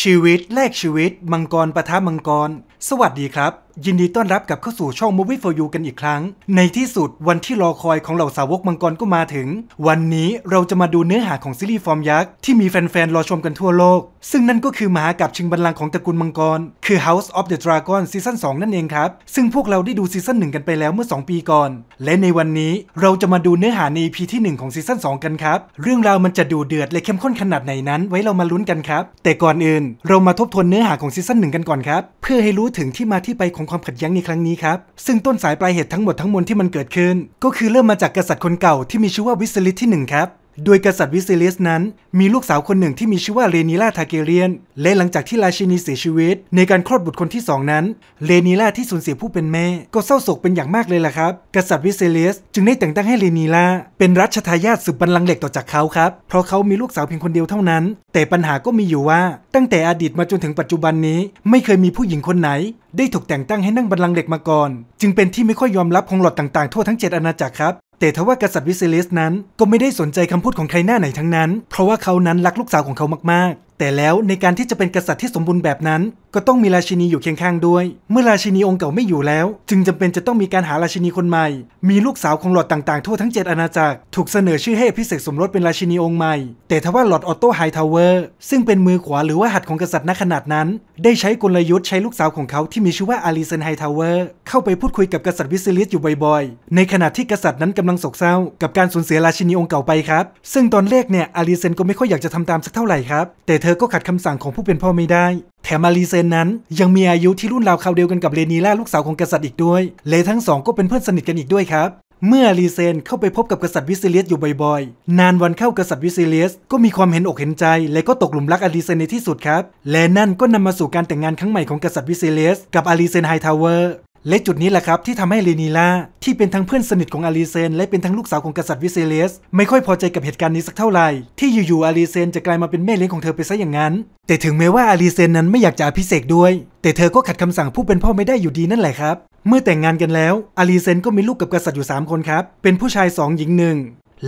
ชีวิตแลกชีวิต มังกรประทะมังกร สวัสดีครับยินดีต้อนรับกับเข้าสู่ช่อง Movie for You กันอีกครั้ง ในที่สุดวันที่รอคอยของเหล่าสาวกมังกรก็มาถึง วันนี้เราจะมาดูเนื้อหาของซีรีส์ฟอร์มยักษ์ ที่มีแฟนๆ รอชมกันทั่วโลก ซึ่งนั่นก็คือมหากรบชิงบัลลังก์ของตระกูลมังกร คือ House of the Dragon ซีซั่น 2 นั่นเองครับ ซึ่งพวกเราได้ดูซีซั่น 1 กันไปแล้วเมื่อ 2 ปีก่อน และในวันนี้เราจะมาดูเนื้อหาใน EP ที่ 1 ของซีซั่น 2 กันครับ เรื่องราวมันจะดูเดือดและเข้มข้นขนาดไหนนั้นไว้เรามาลุ้นกันครับแต่ก่อนอื่น เรามาทบทวนเนื้อหาของซีซั่น1กันก่อนครับเพื่อให้รู้ถึงที่มาที่ไปของของความขัดแย้งในครั้งนี้ครับ ซึ่งต้นสายปลายเหตุทั้งหมดทั้งมวลที่มันเกิดขึ้น ก็คือเริ่มมาจากกษัตริย์คนเก่าที่มีชื่อว่าวิสลิตที่1ครับโดยกษัตริย์วิเซเลสนั้นมีลูกสาวคนหนึ่งที่มีชื่อว่าเรนีล่าทาเกเรียน และหลังจากที่ราชินีเสียชีวิตในการคลอดบุตรคนที่สองนั้นเรนีล่าที่สูญเสียผู้เป็นแม่ก็เศร้าโศกเป็นอย่างมากเลยล่ะครับ กษัตริย์วิเซเลสจึงได้แต่งตั้งให้เรนีล่าเป็นรัชทายาทสืบบัลลังก์เหล็กต่อจากเขาครับ เพราะเขามีลูกสาวเพียงคนเดียวเท่านั้น แต่ปัญหาก็มีอยู่ว่าตั้งแต่อดีตมาจนถึงปัจจุบันนี้ ไม่เคยมีผู้หญิงคนไหน ได้ถูกแต่งตั้งให้นั่งบัลลังก์เหล็กมาก่อน จึงเป็นที่ไม่ค่อยยอมรับของหลอดต่างๆทั่วทั้ง 7 อาณาจักรครับแต่ทว่ากษัตริย์วิเซเลสนั้น ก็ไม่ได้สนใจคำพูดของใครหน้าไหนทั้งนั้น เพราะว่าเขานั้นรักลูกสาวของเขามาก ๆแต่แล้วในการที่จะเป็นกษัตริย์ที่สมบูรณ์แบบนั้น ก็ต้องมีราชินีอยู่เคียงข้างด้วย เมื่อราชินีองค์เก่าไม่อยู่แล้ว จึงจำเป็นจะต้องมีการหาราชินีคนใหม่ มีลูกสาวของหลอดต่างๆ ทั่วทั้ง 7 อาณาจักรถูกเสนอชื่อให้พิเศษสมรสเป็นราชินีองค์ใหม่ แต่ทว่าหลอดออโต้ไฮทาวเวอร์ซึ่งเป็นมือขวาหรือว่าหัตถ์ของกษัตริย์ณขนาดนั้น ได้ใช้กลยุทธ์ใช้ลูกสาวของเขาที่มีชื่อว่าอาริเซนไฮทาวเวอร์เข้าไปพูดคุยกับกษัตริย์วิซิลิสอยู่บ่อยๆ ในขณะที่กษัตริย์นั้นกำลังโศกเศร้า กับการสูญเสียราชินีองค์เก่าไปครับซึ่งตอนแรกเนี่ยอาริเซนก็ไม่ค่อยอยากจะทำตามสักเท่าไหร่ครับแต่ธอก็ขัดคำสั่งของผู้เป็นพ่อไม่ได้ แถมมารีเซนนั้น ยังมีอายุที่รุ่นราวคราวเดียวกันกับเลนีล่าลูกสาวของกษัตริย์อีกด้วย เลยทั้งสองก็เป็นเพื่อนสนิทกันอีกด้วยครับ เมื่อรีเซนเข้าไปพบกับกษัตริย์วิซิเลียสอยู่บ่อยๆ นานวันเข้ากษัตริย์วิซิเลียสก็มีความเห็นอกเห็นใจ และก็ตกหลุมรักอารีเซนในที่สุดครับ และนั่นก็นำมาสู่การแต่งงานครั้งใหม่ของกษัตริย์วิซิเลียสกับอารีเซนไฮทาวเวอร์และจุดนี้แหละครับที่ทำให้เลนีลาที่เป็นทั้งเพื่อนสนิทของอารีเซน และเป็นทั้งลูกสาวของกษัตริย์วิเซเลสไม่ค่อยพอใจกับเหตุการณ์นี้สักเท่าไหร่ ที่อยู่ๆอารีเซนจะกลายมาเป็นแม่เลี้ยงของเธอไปซะอย่างนั้น แต่ถึงแม้ว่าอารีเซนนั้นไม่อยากจะอภิเษกด้วย แต่เธอก็ขัดคำสั่งผู้เป็นพ่อไม่ได้อยู่ดีนั่นแหละครับ เมื่อแต่งงานกันแล้วอารีเซนก็มีลูกกับกษัตริย์อยู่3คนครับเป็นผู้ชาย2หญิงหนึ่ง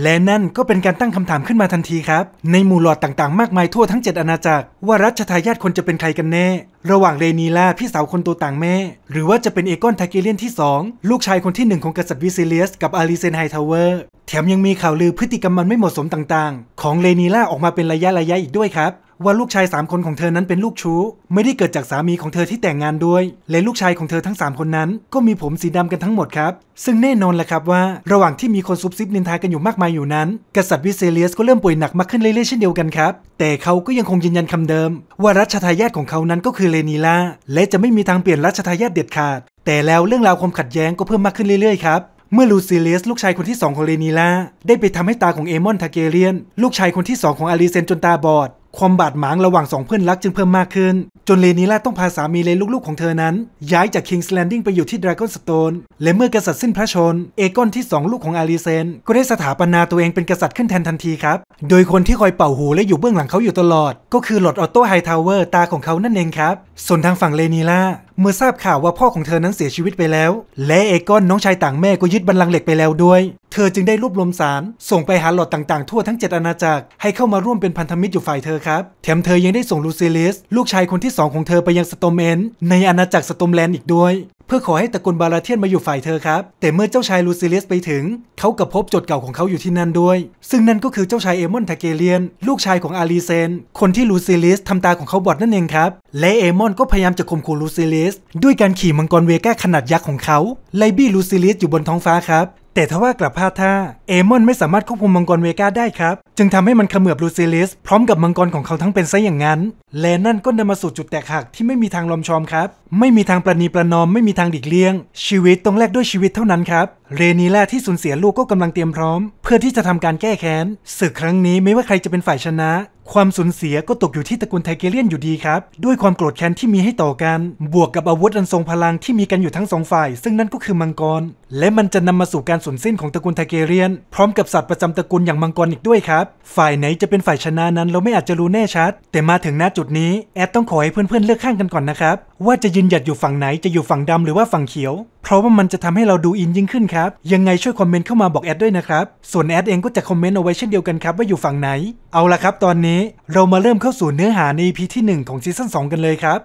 และนั่นก็เป็นการตั้งคำถามขึ้นมาทันทีครับ ในหมู่หลอดต่างๆ มากมายทั่วทั้ง 7 อาณาจักรว่ารัชทายาทคนจะเป็นใครกันแน่ ระหว่างเรนีล่า พี่สาวคนโตต่างแม่ หรือว่าจะเป็นเอกอนทากิเลียนที่ 2 ลูกชายคนที่ 1 ของกษัตริย์วิซิเลียสกับอาริเซนไฮทาวเวอร์ แถมยังมีข่าวลือพฤติกรรมมันไม่เหมาะสมต่างๆ ของเรนีล่าออกมาเป็นระยะๆอีกด้วยครับว่าลูกชาย3คนของเธอนั้นเป็นลูกชู้ไม่ได้เกิดจากสามีของเธอที่แต่งงานด้วย และลูกชายของเธอทั้ง 3 คนนั้น ก็มีผมสีดำกันทั้งหมดครับ ซึ่งแน่นอนแหละครับว่าระหว่างที่มีคนซุบซิบนินทากันอยู่มากมายอยู่นั้นกษัตริย์วิเซเลียส ก็เริ่มป่วยหนักมากขึ้นเรื่อย ๆ เช่นเดียวกันครับ แต่เขาก็ยังคงยืนยันคำเดิมว่ารัชทายาทของเขานั้นก็คือเลนีล่าและจะไม่มีทางเปลี่ยนรัชทายาทเด็ดขาด แต่แล้วเรื่องราวความขัดแย้งก็เพิ่มมากขึ้นเรื่อย ๆ ครับ เมื่อลูซิเลียสลูกชายคนที่2ของเลนีลาได้ไปทำให้ตาของเอมอนทาเกเรียน ลูกชายคนที่ 2 ของอารีเซนจนตาบอดความบาดหมางระหว่างสองเพื่อนรักจึงเพิ่มมากขึ้น จนเลนิล่าต้องพาสามีเลนลูกๆของเธอนั้น ย้ายจากคิงส์แลนดิ้งไปอยู่ที่ดราก้อนสโตนและเมื่อกษัตริย์สิ้นพระชน เอกอนที่ 2 ลูกของอารีเซน ก็ได้สถาปนาตัวเองเป็นกษัตริย์ขึ้นแทนทันทีครับ โดยคนที่คอยเป่าหูและอยู่เบื้องหลังเขาอยู่ตลอด ก็คือหลอดออโต้ไฮทาวเวอร์ตาของเขานั่นเองครับส่วนทางฝั่งเลนิล่าเมื่อทราบข่าวว่าพ่อของเธอนั้นเสียชีวิตไปแล้ว และเอกอนน้องชายต่างแม่ก็ยึดบัลลังก์เหล็กไปแล้วด้วย เธอจึงได้รวบรวมสาร ส่งไปหาหลอดต่างๆทั่วทั้ง 7อาณาจักรให้เข้ามาร่วมเป็นพันธมิตรอยู่ฝ่ายเธอครับ แถมเธอยังได้ส่งลูซิลิส ลูกชายคนที่ 2 ของเธอไปยังสตอมเอนในอาณาจักรสตอมแลนด์อีกด้วย เพื่อขอให้ตระกูลบาราเทียนมาอยู่ฝ่ายเธอครับ แต่เมื่อเจ้าชายลูซิลิสไปถึง เขากับพบจดเก่าของเขาอยู่ที่นั่นด้วย ซึ่งนั่นก็คือเจ้าชายเอมอนทาเกเลียน ลูกชายของอารีเซน คนที่ลูซิลิสทำตาของเขาบอดนั่นเองครับและเอมอนก็พยายามจะข่มขู่ลูซิลิสด้วยการขี่มังกรเวก้าขนาดยักษ์ของเขาไลบี้ลูซิลิสอยู่บนท้องฟ้าครับแต่ทว่ากลับพลาดท่าเอมอนไม่สามารถควบคุมมังกรเวก้าได้ครับจึงทำให้มันเขมือบลูซิลิสพร้อมกับมังกรของเขาทั้งเป็นซะอย่างนั้น และนั่นก็นำมาสู่จุดแตกหักที่ไม่มีทางลอมชอมครับ ไม่มีทางประนีประนอมไม่มีทางดิกเลี่ยง ชีวิตต้องแลกด้วยชีวิตเท่านั้นครับเรนีล่าที่สูญเสียลูกก็กำลังเตรียมพร้อมเพื่อที่จะทำการแก้แค้นศึกครั้งนี้ไม่ว่าใครจะเป็นฝ่ายชนะความสูญเสียก็ตกอยู่ที่ตระกูลไทเกเลียนอยู่ดีครับด้วยความโกรธแค้นที่มีให้ต่อกันบวกกับอาวุธอันทรงพลังที่มีกันอยู่ทั้งสองฝ่ายซึ่งนั่นก็คือมังกรและมันจะนำมาสู่การสูญสิ้นของตระกูลไทเกเลียนพร้อมกับสัตว์ประจำตระกูลอย่างมังกรอีกด้วยครับฝ่ายไหนจะเป็นฝ่ายชนะนั้นเราไม่อาจจะรู้แน่ชัดแต่มาถึงณจุดนี้แอดต้องขอให้เพื่อนๆเลือกข้างกันก่อนนะครับว่าจะยืนหยัดอยู่ฝั่งไหน จะอยู่ฝั่งดำหรือว่าฝั่งเขียว เพราะว่ามันจะทำให้เราดูอินยิ่งขึ้นครับ ยังไงช่วยคอมเมนต์เข้ามาบอกแอดด้วยนะครับ ส่วนแอดเองก็จะคอมเมนต์เอาไว้เช่นเดียวกันครับว่าอยู่ฝั่งไหน เอาละครับตอนนี้เรามาเริ่มเข้าสู่เนื้อหาใน EP ที่ 1 ของซีซั่น2กันเลยครับ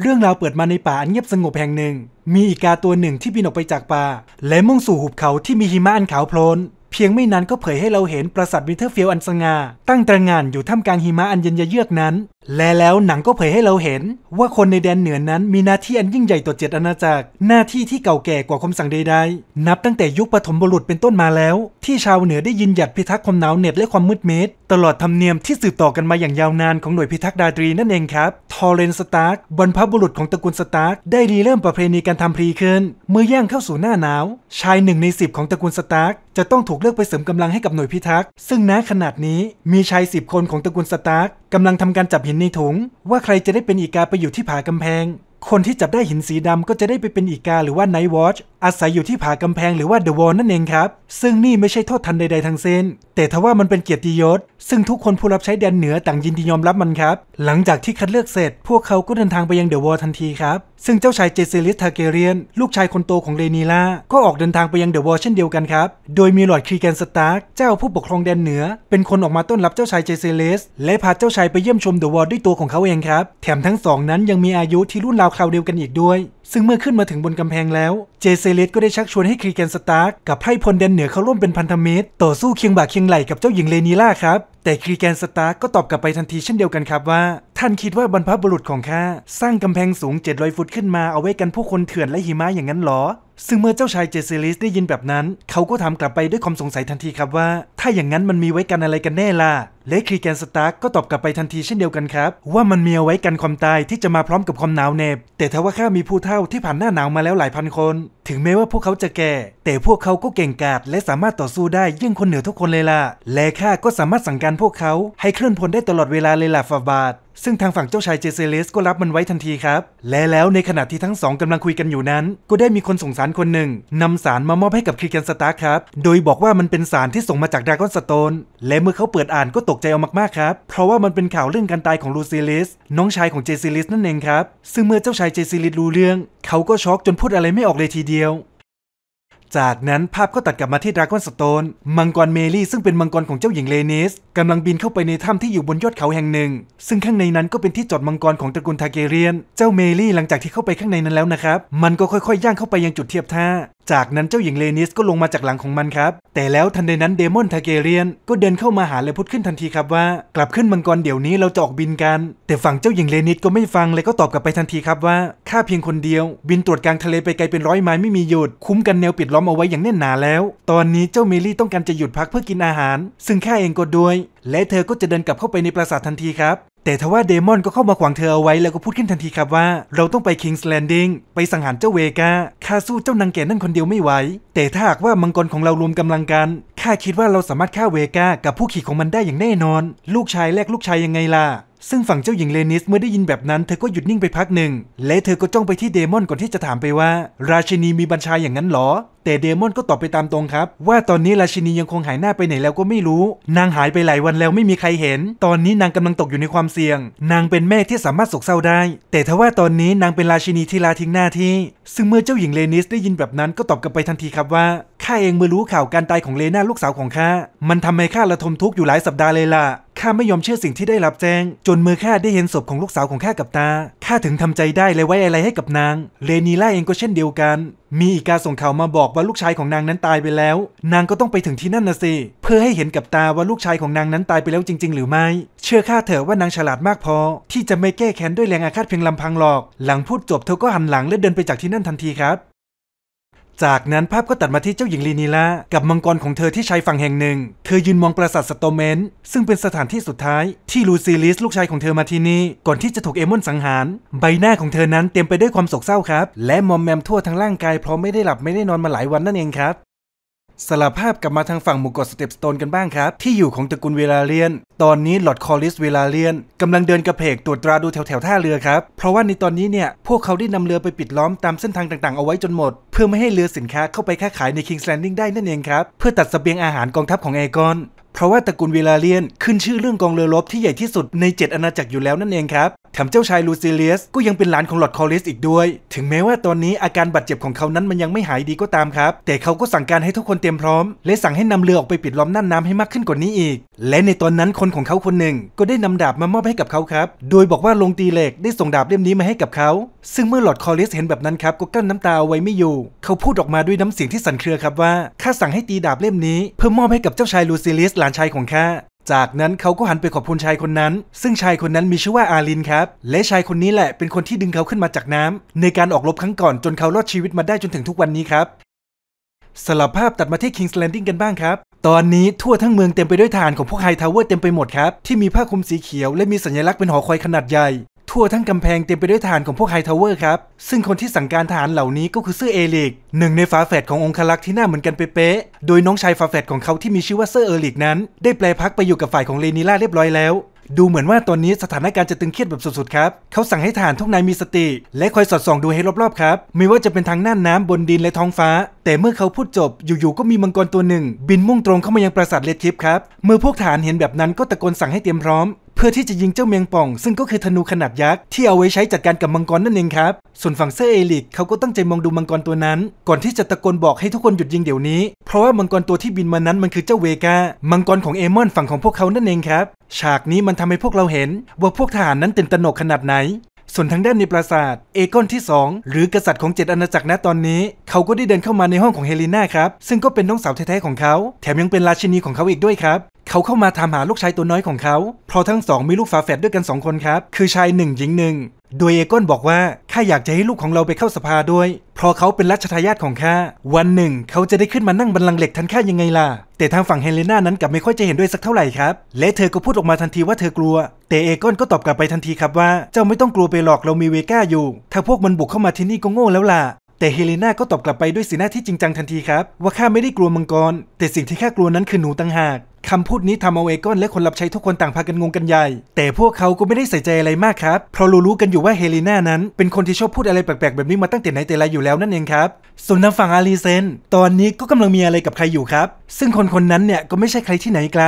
เรื่องราวเปิดมาในป่าอันเงียบสงบแห่งหนึ่ง มีอีกาตัวหนึ่งที่บินออกไปจากป่า และมุ่งสู่หุบเขาที่มีหิมะอันขาวโพลนเพียงไม่นานก็เผยให้เราเห็นปราสาทวินเทอร์เฟลอันสง่าตั้งตระงานอยู่ท่ามกลางหิมะอันเย็นยเยือกนั้นและแล้วหนังก็เผยให้เราเห็นว่าคนในแดนเหนือนั้นมีหน้าที่อันยิ่งใหญ่ต่อเจ็ดอาณาจักรหน้าที่ที่เก่าแก่กว่าคำสั่งใดๆนับตั้งแต่ยุคปฐมบุรุษเป็นต้นมาแล้ว ที่ชาวเหนือได้ยินหยัดพิทักษ์ความหนาวเหน็บและความมืดมิดตลอดธรรมเนียมที่สืบต่อกันมาอย่างยาวนานของหน่วยพิทักษ์ดาตรีนั่นเองครับทอร์เรนสตาร์กบรรพบุรุษของตระกูลสตาร์กได้รีเริ่มประเพณีการทำพรีขึ้น เมื่อย่างเข้าสู่หน้าหนาวชายหนึ่งในสิบของตระกูลสตาร์กจะต้องถูกเลือกไปเสริมกำลังให้กับหน่วยพิทักษ์ซึ่งณขนาดนี้มีชายสิบคนของตระกูลสตาร์กกำลังทำการจับเห็นในถุงว่าใครจะได้เป็นอีกาไปอยู่ที่ผากำแพงคนที่จับได้หินสีดำก็จะได้ไปเป็นอีกาหรือว่าไนท์วอชอาศัยอยู่ที่ผากำแพงหรือว่าเดอะวอลนั่นเองครับ ซึ่งนี่ไม่ใช่โทษทันใดๆทั้งส้น แต่ทว่ามันเป็นเกียรติยศซึ่งทุกคนผู้รับใช้แดนเหนือต่างยินดียอมรับมันครับ หลังจากที่คัดเลือกเสร็จ พวกเขาก็เดินทางไปยังเดอะวอลทันทีครับ ซึ่งเจ้าชายเจเซลิสทาเกเรียนลูกชายคนโตของเรนีล่าก็ออกเดินทางไปยังเดอะวอลเช่นเดียวกันครับโดยมีหลอดครีแกนสตาร์กเจ้าผู้ปกครองแดนเหนือ เป็นคนออกมาต้อนรับเจ้าชายเจเซลิสและพาเจ้าชายไปเยี่ยมชมเดอะวอลด้วยตัวของเขาเองครับแถมทั้งสองนั้นยังมีอายุที่รุ่นราคราวเดียวกันอีกด้วยซึ่งเมื่อขึ้นมาถึงบนกำแพงแล้ว เจเซเลสก็ได้ชักชวนให้ครีแกนสตาร์กกับไพร่พลแดนเหนือเข้าร่วมเป็นพันธมิตร ต่อสู้เคียงบ่าเคียงไหล่กับเจ้าหญิงเลนีล่าครับ แต่ครีแกนสตาร์กก็ตอบกลับไปทันทีเช่นเดียวกันครับว่า ท่านคิดว่าบรรพบุรุษของข้าสร้างกำแพงสูง 700 ฟุตขึ้นมาเอาไว้กันผู้คนเถื่อนและหิมะอย่างนั้นหรอ ซึ่งเมื่อเจ้าชายเจเซลสได้ยินแบบนั้น เขาก็ถามกลับไปด้วยความสงสัยทันทีครับว่า ถ้าอย่างนั้นมันมีไว้กันอะไรกันแน่ล่ะและครีแกนสตาร์กก็ตอบกลับไปทันทีเช่นเดียวกันครับ ว่ามันมีเอาไว้กันความตายที่จะมาพร้อมกับความหนาวเหน็บแต่าว่าข้ามีผู้เท่าที่ผ่านหน้าหนาวมาแล้วหลายพันคนถึงแม้ว่าพวกเขาจะแก่ แต่พวกเขาก็เก่งกาจและสามารถต่อสู้ได้ยิ่งคนเหนือทุกคนเลยล่ะและข้าก็สามารถสั่งการพวกเขาให้เคลื่อนพลได้ตลอดเวลาเลยล่ะฟาบาทซึ่งทางฝั่งเจ้าชายเจเซเลสก็รับมันไว้ทันทีครับ และแล้วในขณะที่ทั้งสองกำลังคุยกันอยู่นั้น ก็ได้มีคนส่งสารคนหนึ่งนำสารมามอบให้กับคริกันสตาร์ครับโดยบอกว่ามันเป็นสารที่ส่งมาจากดากอนสโตนและเมื่อเขาเปิดอ่านก็ตกใจเอามากๆครับเพราะว่ามันเป็นข่าวเรื่องการตายของลูซิลิสน้องชายของเจเซลิสนั่นเองครับซึ่งเมื่อเจ้าชายเจเซลิสรู้เรื่อง เขาก็ช็อกจนพูดอะไรไม่ออกเลยทีเดียวียวจากนั้นภาพก็ตัดกลับมาที่ดราก้อนสโตน มังกรเมลี่ซึ่งเป็นมังกรของเจ้าหญิงเลนิสกำลังบินเข้าไปในถ้ำที่อยู่บนยอดเขาแห่งหนึ่ง ซึ่งข้างในนั้นก็เป็นที่จอดมังกรของตระกูลทาเกเรียน เจ้าเมลี่หลังจากที่เข้าไปข้างในนั้นแล้วนะครับ มันก็ค่อยๆ ย่างเข้าไปยังจุดเทียบท่า จากนั้นเจ้าหญิงเลนิสก็ลงมาจากหลังของมันครับ แต่แล้วทันใดนั้นเดมอนทาเกเรียนก็เดินเข้ามาหาและพูดขึ้นทันทีครับว่า กลับขึ้นมังกรเดี๋ยวนี้เราจะออกบินกัน แต่ฝั่งเจ้าหญิงเลนิสก็ไม่ฟังเลยก็ตอบกลับไปทันทีครับว่า ข้าเพียงคนเดียว บินตรวจกลางทะเลไปไกลเป็นร้อยไมล์ไม่มีหยุดคุ้มกันแนวปิดล้อมเอาไว้อย่างแน่นหนาแล้ว ตอนนี้เจ้าเมลี่ต้องการจะหยุดพักเพื่อกินอาหาร ซึ่งข้าเองก็ด้วยและเธอก็จะเดินกลับเข้าไปในปราสาททันทีครับ แต่ทว่าเดมอนก็เข้ามาขวางเธอเอาไว้แล้วก็พูดขึ้นทันทีครับว่า เราต้องไปคิงส์แลนดิ้งไปสังหารเจ้าเวกาข้าสู้เจ้านางแก่นั่นคนเดียวไม่ไหวแต่ถ้าหากว่ามังกรของเรารวมกำลังกันข้าคิดว่าเราสามารถฆ่าเวกา กับผู้ขี่ของมันได้อย่างแน่นอน ลูกชายแลกลูกชายยังไงล่ะซึ่งฝั่งเจ้าหญิงเลนิสเมื่อได้ยินแบบนั้นเธอก็หยุดนิ่งไปพักหนึ่ง และเธอก็จ้องไปที่เดมอนก่อนที่จะถามไปว่า ราชินีมีบัญชาอย่างนั้นหรอ แต่เดมอนก็ตอบไปตามตรงครับ ว่าตอนนี้ราชินียังคงหายหน้าไปไหนแล้วก็ไม่รู้ นางหายไปหลายวันแล้วไม่มีใครเห็น ตอนนี้นางกำลังตกอยู่ในความเสี่ยง นางเป็นแม่ที่สามารถสกเศร้าได้ แต่ทว่าตอนนี้นางเป็นราชินีที่ลาทิ้งหน้าที่ ซึ่งเมื่อเจ้าหญิงเลนิสได้ยินแบบนั้นก็ตอบกลับไปทันทีครับว่าข้าเองเมื่อรู้ข่าวการตายของเลนาลูกสาวของข้ามันทำให้ข้าระทมทุกข์อยู่หลายสัปดาห์เลยล่ะข้าไม่ยอมเชื่อสิ่งที่ได้รับแจ้ง จนมือข้าได้เห็นศพของลูกสาวของข้ากับตาข้าถึงทำใจได้เลยไว้อะไรให้กับนางเลนีล่าเองก็เช่นเดียวกัน มีอีกาส่งข่าวมาบอกว่าลูกชายของนางนั้นตายไปแล้ว นางก็ต้องไปถึงที่นั่นนะสิ เพื่อให้เห็นกับตาว่าลูกชายของนางนั้นตายไปแล้วจริงๆหรือไม่ เชื่อข้าเถอะว่านางฉลาดมากพอ ที่จะไม่แก้แค้นด้วยแรงอาฆาตเพียงลำพังหรอก หลังพูดจบเธอก็หันหลังและเดินไปจากที่นั่นทันทีครับจากนั้นภาพก็ตัดมาที่เจ้าหญิงลีนีละกับมังกรของเธอที่ชายฝั่งแห่งหนึ่ง เธอยืนมองปราสาทสโตเมนซึ่งเป็นสถานที่สุดท้ายที่ลูซิลิสลูกชายของเธอมาที่นี่ ก่อนที่จะถูกเอมอนสังหาร ใบหน้าของเธอนั้นเต็มไปด้วยความโศกเศร้าครับ และมอมแมมทั่วทั้งร่างกายเพราะไม่ได้หลับไม่ได้นอนมาหลายวันนั่นเองครับสลับภาพกลับมาทางฝั่งหมู่เกาะสเตปสโตนกันบ้างครับ ที่อยู่ของตระกูลเวลาเลียน ตอนนี้หลอดคอลิสเวลาเลียนกำลังเดินกระเพกตรวจตราดูแถวแถวท่าเรือครับ เพราะว่าในตอนนี้เนี่ย พวกเขาได้นำเรือไปปิดล้อมตามเส้นทางต่างๆเอาไว้จนหมด เพื่อไม่ให้เรือสินค้าเข้าไปค้าขายในคิงส์แลนดิ้งได้นั่นเองครับ เพื่อตัดสเสบียงอาหารกองทัพของเอกอนเพราะว่าตระกูลเวลาเลียนขึ้นชื่อเรื่องกองเรือรบที่ใหญ่ที่สุดใน 7อาณาจักรอยู่แล้วนั่นเองครับแถมเจ้าชายลูซิเลียสก็ยังเป็นหลานของหลอดคอลิสอีกด้วย ถึงแม้ว่าตอนนี้อาการบาดเจ็บของเขานั้นมันยังไม่หายดีก็ตามครับ แต่เขาก็สั่งการให้ทุกคนเตรียมพร้อม และสั่งให้นำเรือออกไปปิดล้อมน่านน้ำให้มากขึ้นกว่านี้อีก และในตอนนั้นคนของเขาคนหนึ่งก็ได้นำดาบมามอบให้กับเขาครับโดยบอกว่าลงตีเหล็กได้ส่งดาบเล่มนี้มาให้กับเขา ซึ่งเมื่อหลอดคอลิสเห็นแบบนั้นครับก็กั้นน้ำตาเอาไว้ไม่อยู่เขาพูดออกมาด้วยน้ำเสียงที่สั่นเครือครับว่าข้าสั่งให้ตีดาบเล่มนี้ เพื่อมอบให้กับเจ้าชายลูซิเลียสหลานชายของข้าจากนั้นเขาก็หันไปขอบคุณชายคนนั้น ซึ่งชายคนนั้นมีชื่อว่าอาลินครับ และชายคนนี้แหละเป็นคนที่ดึงเขาขึ้นมาจากน้ำ ในการออกรบครั้งก่อนจนเขารอดชีวิตมาได้จนถึงทุกวันนี้ครับ สลับภาพตัดมาที่คิงส์แลนดิ้งกันบ้างครับ ตอนนี้ทั่วทั้งเมืองเต็มไปด้วยฐานของพวกไฮทาวเวอร์เต็มไปหมดครับ ที่มีผ้าคลุมสีเขียวและมีสัญลักษณ์เป็นหอคอยขนาดใหญ่ทั่วทั้งกำแพงเต็มไปด้วยฐานของพวกไฮทาวเวอร์ครับ ซึ่งคนที่สั่งการฐานเหล่านี้ก็คือเซอร์เอลิก หนึ่งในฝาแฝดขององคลักษ์ที่หน้าเหมือนกันเป๊ะ ๆ โดยน้องชายฝาแฝดของเขาที่มีชื่อว่าเซอร์เอลิกนั้นได้แปลพักไปอยู่กับฝ่ายของเลนิล่าเรียบร้อยแล้ว ดูเหมือนว่าตอนนี้สถานการณ์จะตึงเครียดแบบสุดๆครับเขาสั่งให้ฐานทุกนายมีสติ และคอยสอดส่องดูให้รอบๆครับไม่ว่าจะเป็นทางหน้าน้ำบนดินและท้องฟ้า แต่เมื่อเขาพูดจบอยู่ๆก็มีมังกรตัวหนึ่ง บินมุ่งตรงเข้ามายังปราสาทเลดทิปครับเมื่อพวกฐานเห็นแบบนั้นก็ตะโกนสั่งให้เตรียมพร้อมพื่อที่จะยิงเจ้าเมียงป่องซึ่งก็คือธนูขนาดยักษ์ ที่เอาไว้ใช้จัดการกับมังกรนั่นเองครับส่วนฝั่งเซอร์เอลิกเขาก็ตั้งใจมองดูมังกรตัวนั้น ก่อนที่จะตะโกนบอกให้ทุกคนหยุดยิงเดี๋ยวนี้ เพราะว่ามังกรตัวที่บินมานั้นมันคือเจ้าเวกามังกรของเอมอนฝั่งของพวกเขานั่นเองครับฉากนี้มันทำให้พวกเราเห็นว่าพวกทหารนั้นตื่นตระหนกขนาดไหนส่วนทางด้านในปราสาท เอกอนที่ 2 หรือกษัตริย์ของเจ็ดอาณาจักรณตอนนี้ เขาก็ได้เดินเข้ามาในห้องของเฮลินาครับ ซึ่งก็เป็นน้องสาวแท้ ๆ ของเขา แถมยังเป็นราชินีของเขาอีกด้วยครับ เขาเข้ามาถามหาลูกชายตัวน้อยของเขาเพราะทั้งสองมีลูกฝาแฝดด้วยกัน 2 คนครับ คือชายหนึ่งหญิงหนึ่งโดยเอโกนบอกว่าข้าอยากจะให้ลูกของเราไปเข้าสภาด้วย เพราะเขาเป็นรัชทายาทของข้าวันหนึ่ง เขาจะได้ขึ้นมานั่งบัลลังก์เหล็กทันข้ายังไงล่ะแต่ทางฝั่งเฮเลนานั้นกลับไม่ค่อยจะเห็นด้วยสักเท่าไหร่ครับ และเธอก็พูดออกมาทันทีว่าเธอกลัว แต่เอโกนก็ตอบกลับไปทันทีครับว่า เจ้าไม่ต้องกลัวไปหรอกเรามีเวก้าอยู่ ถ้าพวกมันบุกเข้ามาที่นี่ก็โง่แล้วล่ะแต่เฮเลนาก็ตอบกลับไปด้วยสีหน้าที่จริงจังทันทีครับ ว่าข้าไม่ได้กลัวมังกร แต่สิ่งที่ข้ากลัวนั้นคือหนูตั้งหากคำพูดนี้ทำเอาเอกอนและคนรับใช้ทุกคนต่างพากันงงกันใหญ่ แต่พวกเขาก็ไม่ได้ใส่ใจอะไรมากครับ เพราะรู้ๆกันอยู่ว่าเฮลิน่านั้นเป็นคนที่ชอบพูดอะไรแปลกๆแบบนี้มาตั้งแต่ไหนแต่ไรอยู่แล้วนั่นเองครับ ส่วนทางฝั่งอารีเซนตอนนี้ก็กำลังมีอะไรกับใครอยู่ครับ ซึ่งคนคนนั้นเนี่ยก็ไม่ใช่ใครที่ไหนไกล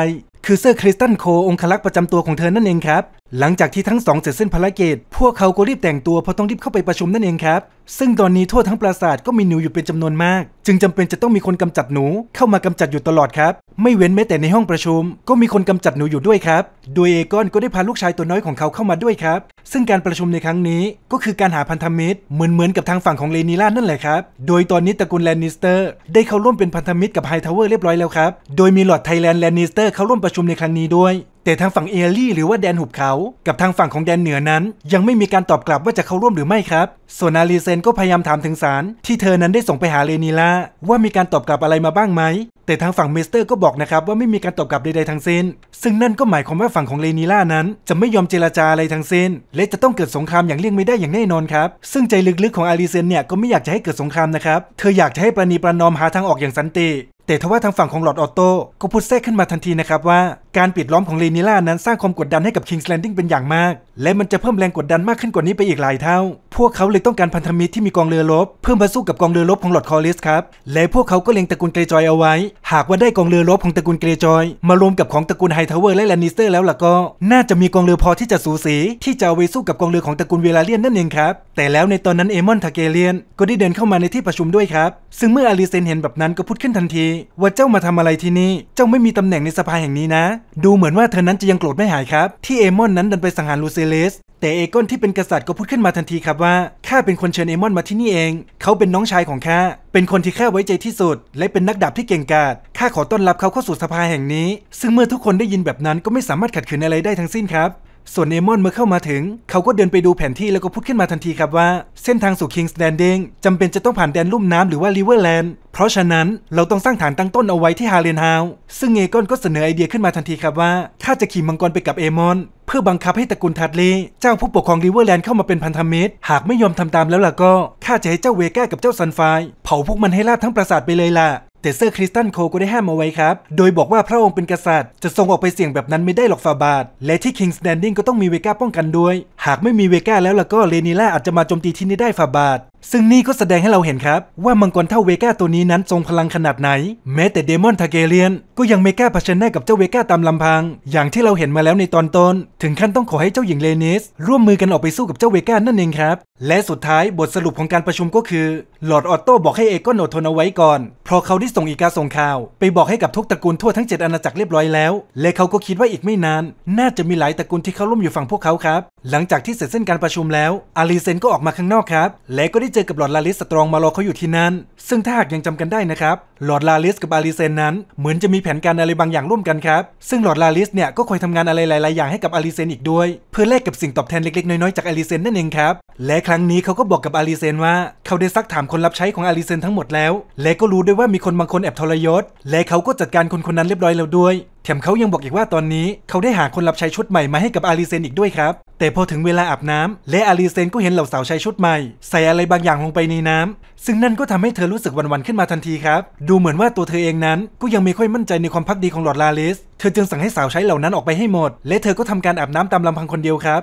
คือเซอร์คริสตันโคองคลักษ์ประจำตัวของเธอนั่นเองครับหลังจากที่ทั้งสองเสร็จเส้นภารกิจพวกเขาก็รีบแต่งตัวเพราะต้องรีบเข้าไปประชุมนั่นเองครับ ซึ่งตอนนี้ทั่วทั้งปราสาทก็มีหนูอยู่เป็นจำนวนมาก จึงจำเป็นจะต้องมีคนกำจัดหนูเข้ามากำจัดอยู่ตลอดครับ ไม่เว้นแม้แต่ในห้องประชุม ก็มีคนกำจัดหนูอยู่ด้วยครับโดยเอกอนก็ได้พาลูกชายตัวน้อยของเขาเข้ามาด้วยครับ ซึ่งการประชุมในครั้งนี้ก็คือการหาพันธมิตรเหมือนเหมือนกับทางฝั่งของเลนิล่านั่นแหละครับ โดยตอนนี้ตระกูลแลนนิสเตอร์ ได้เข้าร่วมเป็นพันธมิตรกับไฮทาวเวอร์เรียบร้อยแล้วครับโดยมีหลอดไทยแลนด์แลนนิสเตอร์เข้าร่วมประชุมในครั้งนี้ด้วยแต่ทางฝั่งเอลี่หรือว่าแดนหุบเขา กับทางฝั่งของแดนเหนือนั้น ยังไม่มีการตอบกลับว่าจะเข้าร่วมหรือไม่ครับส่วนอารีเซนก็พยายามถามถึงสารที่เธอนั้นได้ส่งไปหาเลนีล่าว่ามีการตอบกลับอะไรมาบ้างไหม แต่ทางฝั่งเมสเตอร์ก็บอกนะครับว่าไม่มีการตอบกลับใดๆทั้งสิ้นซึ่งนั่นก็หมายความว่าฝั่งของเลนีล่านั้นจะไม่ยอมเจรจาอะไรทั้งสิ้น และจะต้องเกิดสงครามอย่างเลี่ยงไม่ได้อย่างแน่นอนครับซึ่งใจลึกๆของอารีเซนเนี่ยก็ไม่อยากจะให้เกิดสงครามนะครับเธออยากจะให้ประนีประนอมหาทางออกอย่างสันติแต่ทว่าทางฝั่งของหลอดออโต้ก็พูดแทรกขึ้นมาทันทีนะครับว่า การปิดล้อมของเลนิล่านั้นสร้างความกดดันให้กับคิงส์แลนดิ้งเป็นอย่างมาก และมันจะเพิ่มแรงกดดันมากขึ้นกว่านี้ไปอีกหลายเท่า พวกเขาเลยต้องการพันธมิตรที่มีกองเรือรบเพื่อมาสู้กับกองเรือรบของหลอดคอริสครับ และพวกเขาก็เล็งตระกูลเกรจอยเอาไว้ หากว่าได้กองเรือรบของตระกูลเกรจอยมารวมกับของตระกูลไฮทาวเวอร์และแลนนิสเตอร์แล้วล่ะก็น่าจะมีกองเรือพอที่จะสูสีที่จะเอาไปสู้กับกองเรือของตระกูลเวลาเลียนนั่นเองครับแต่แล้วในตอนนั้นเอมอนทาเกเลียนก็ได้เดินเข้ามาในที่ประชุมด้วยครับซึ่งเมื่ออริเซนเห็นแบบนั้นก็พูดขึ้นทันทีี้ว่าเจ้ามาทำอะไรที่นี่ เจ้าไม่มีตำแหน่งในสภาแห่งนี้นะ ดูเหมือนว่าเธอนั้นจะยังโกรธไม่หายครับ ที่เอมอนนั้นดันไปสังหารลูเซเลส แต่เอกอนที่เป็นกษัตริย์ก็พูดขึ้นมาทันทีครับว่า ข้าเป็นคนเชิญเอมอนมาที่นี่เอง เขาเป็นน้องชายของข้า เป็นคนที่ข้าไว้ใจที่สุด และเป็นนักดาบที่เก่งกาจ ข้าขอต้อนรับเขาเข้าสู่สภาแห่งนี้ ซึ่งเมื่อทุกคนได้ยินแบบนั้นก็ไม่สามารถขัดขืนอะไรได้ทั้งสิ้นครับส่วนเอมอนเมื่อเข้ามาถึง เขาก็เดินไปดูแผนที่แล้วก็พูดขึ้นมาทันทีครับว่า เส้นทางสู่คิงส์แลนดิ้งจำเป็นจะต้องผ่านแดนลุ่มน้ำหรือว่าริเวอร์แลนด์เพราะฉะนั้นเราต้องสร้างฐานตั้งต้นเอาไว้ที่ฮาเลนฮาวซึ่งเอกอนก็เสนอไอเดียขึ้นมาทันทีครับว่าข้าจะขี่มังกรไปกับเอมอน เพื่อบังคับให้ตระกูลทัดลีเจ้าผู้ปกครองริเวอร์แลนด์เข้ามาเป็นพันธมิตร หากไม่ยอมทำตามแล้วล่ะก็ข้าจะให้เจ้าเวก้ากับเจ้าซันไฟเผาพวกมันให้ราบทั้งปราสาทไปเลยล่ะแต่เซอร์คริสตันโคก็ได้ห้ามเอาไว้ครับ โดยบอกว่าพระองค์เป็นกษัตริย์จะทรงออกไปเสี่ยงแบบนั้นไม่ได้หรอกฟาบาดและที่คิงส์แดนดิงก็ต้องมีเวก้าป้องกันด้วย หากไม่มีเวก้าแล้วล่ะก็เลนิล่าอาจจะมาโจมตีที่นี่ได้ฟาบาดซึ่งนี่ก็แสดงให้เราเห็นครับ ว่ามังกรเท่าเวก้าตัวนี้นั้นทรงพลังขนาดไหน แม้แต่เดมอนทาเกเลียนก็ยังไม่กล้าเผชิญหน้ากับเจ้าเวก้าตามลำพัง อย่างที่เราเห็นมาแล้วในตอนต้นถึงขั้นต้องขอให้เจ้าหญิงเลนิสร่วมมือกันออกไปสู้กับเจ้าเวก้านั่นเองครับและสุดท้ายบทสรุปของการประชุมก็คือหลอดออตโต้บอกให้เอกอนอดทนเอาไว้ก่อนเพราะเขาได้ส่งอีกาส่งข่าว ไปบอกให้กับทุกตระกูลทั่วทั้ง 7อาณาจักรเรียบร้อยแล้ว และเขาก็คิดว่าอีกไม่นาน น่าจะมีหลายตระกูลที่เขาล่มอยู่ฝั่งพวกเขาครับหลังจากที่เสร็จสิ้นการประชุมแล้ว อาลีเซนก็ออกมาข้างนอกครับ และก็ได้เจอกับหลอดลาลิสสตรองมารอเขาอยู่ที่นั่น ซึ่งถ้าหากยังจำกันได้นะครับหลอดลาลิสกับอาลีเซนนั้น เหมือนจะมีแผนการอะไรบางอย่างร่วมกันครับ ซึ่งหลอดลาลิสเนี่ยก็คอยทำงานอะไรหลาย ๆ อย่างให้กับอาลีเซน อีกด้วย เพื่อแลกกับสิ่งตอบแทนเล็ก ๆ น้อย ๆ จากอาลีเซนนั่นเองครับ และครั้งนี้เขาก็บอกกับอาลีเซนว่า เขาได้ซักถามคนรับใช้ของอาลีเซนทั้งหมดแล้ว และก็รู้ด้วยว่ามีคนบางคนแอบทรยศ และเขาก็จัดการคนคนนั้นเรียบร้อยแล้วด้วยแถมเขายังบอกอีกว่าตอนนี้เขาได้หาคนรับใช้ชุดใหม่มาให้กับอารีเซนอีกด้วยครับ แต่พอถึงเวลาอาบน้ำและอาลีเซนก็เห็นเหล่าสาวใช้ชุดใหม่ ใส่อะไรบางอย่างลงไปในน้ำซึ่งนั่นก็ทำให้เธอรู้สึกวันๆขึ้นมาทันทีครับ ดูเหมือนว่าตัวเธอเองนั้นก็ยังไม่ค่อยมั่นใจในความพักดีของหลอดลาลิสเธอจึงสั่งให้สาวใช้เหล่านั้นออกไปให้หมด และเธอก็ทำการอาบน้ำตามลำพังคนเดียวครับ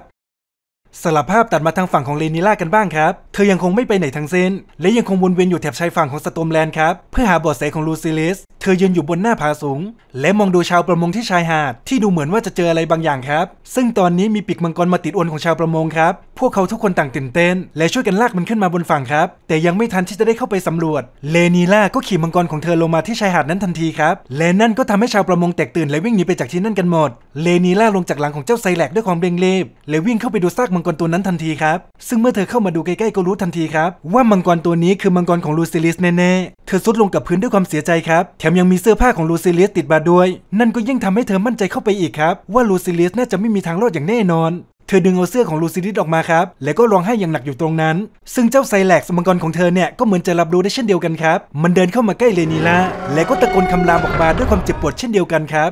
สลับภาพตัดมาทางฝั่งของเลนิล่ากันบ้างครับ เธอยังคงไม่ไปไหนทั้งสิ้น และยังคงวนเวียนอยู่แถบชายฝั่งของสตอมแลนด์ครับ เพื่อหาเบาะแสของลูซิลิส เธอยืนอยู่บนหน้าผาสูง และมองดูชาวประมงที่ชายหาดที่ดูเหมือนว่าจะเจออะไรบางอย่างครับ ซึ่งตอนนี้มีปีกมังกรมาติดอวนของชาวประมงครับพวกเขาทุกคนต่างตื่นเต้น และช่วยกันลากมันขึ้นมาบนฝั่งครับ แต่ยังไม่ทันที่จะได้เข้าไปสำรวจ เลนีล่าก็ขี่มังกรของเธอลงมาที่ชายหาดนั้นทันทีครับ และนั่นก็ทำให้ชาวประมงแตกตื่นและวิ่งหนีไปจากที่นั่นกันหมด เลนีล่าลงจากหลังของเจ้าไซแลกด้วยความเร่งรีบ และวิ่งเข้าไปดูซากมังกรตัวนั้นทันทีครับซึ่งเมื่อเธอเข้ามาดูใกล้ๆก็รู้ทันทีครับว่ามังกรตัวนี้คือมังกรของลูซิลิสแน่ๆเธอซุดลงกับพื้นด้วยความเสียใจครับ แถมยังมีเสื้อผ้าของลูซิลิสติดบาด้วย นั่นก็ยิ่งทำให้เธอมั่นใจเข้าไปอีกครับว่าลูซิลิสน่าจะไม่มีทางรอดอย่างแน่นอนเธอดึงเอาเสื้อของลูซิดิสออกมาครับ แล้วก็ร้องไห้อย่างหนักอยู่ตรงนั้น ซึ่งเจ้าไซแลกสมังกรของเธอเนี่ย ก็เหมือนจะรับรู้ได้เช่นเดียวกันครับ มันเดินเข้ามาใกล้เลนีลาและก็ตะโกนคำรามออกมาด้วยความเจ็บปวดเช่นเดียวกันครับ